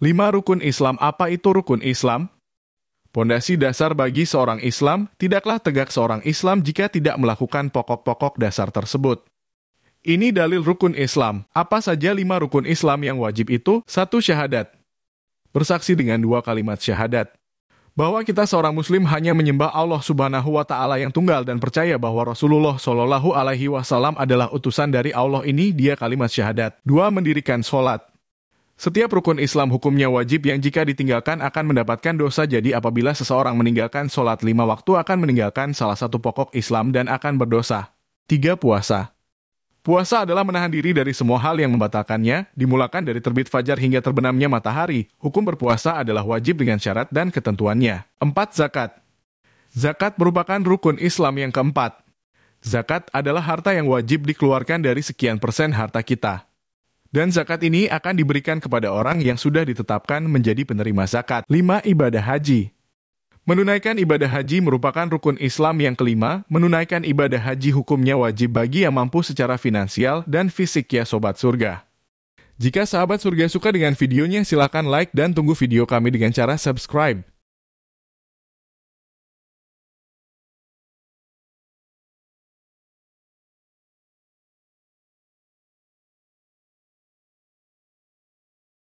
5 rukun Islam apa itu rukun Islam? Pondasi dasar bagi seorang Islam tidaklah tegak seorang Islam jika tidak melakukan pokok-pokok dasar tersebut. Ini dalil rukun Islam. Apa saja lima rukun Islam yang wajib itu? Satu syahadat. Bersaksi dengan dua kalimat syahadat. Bahwa kita seorang muslim hanya menyembah Allah subhanahu wa ta'ala yang tunggal dan percaya bahwa Rasulullah shallallahu alaihi wasallam adalah utusan dari Allah ini dia kalimat syahadat. Dua mendirikan sholat. Setiap rukun Islam hukumnya wajib yang jika ditinggalkan akan mendapatkan dosa jadi apabila seseorang meninggalkan sholat lima waktu akan meninggalkan salah satu pokok Islam dan akan berdosa. Tiga Puasa Puasa adalah menahan diri dari semua hal yang membatalkannya, dimulakan dari terbit fajar hingga terbenamnya matahari. Hukum berpuasa adalah wajib dengan syarat dan ketentuannya. Empat Zakat Zakat merupakan rukun Islam yang keempat. Zakat adalah harta yang wajib dikeluarkan dari sekian persen harta kita. Dan zakat ini akan diberikan kepada orang yang sudah ditetapkan menjadi penerima zakat. 5. Ibadah haji Menunaikan ibadah haji merupakan rukun Islam yang kelima. Menunaikan ibadah haji hukumnya wajib bagi yang mampu secara finansial dan fisik ya Sobat Surga. Jika sahabat surga suka dengan videonya, silakan like dan tunggu video kami dengan cara subscribe.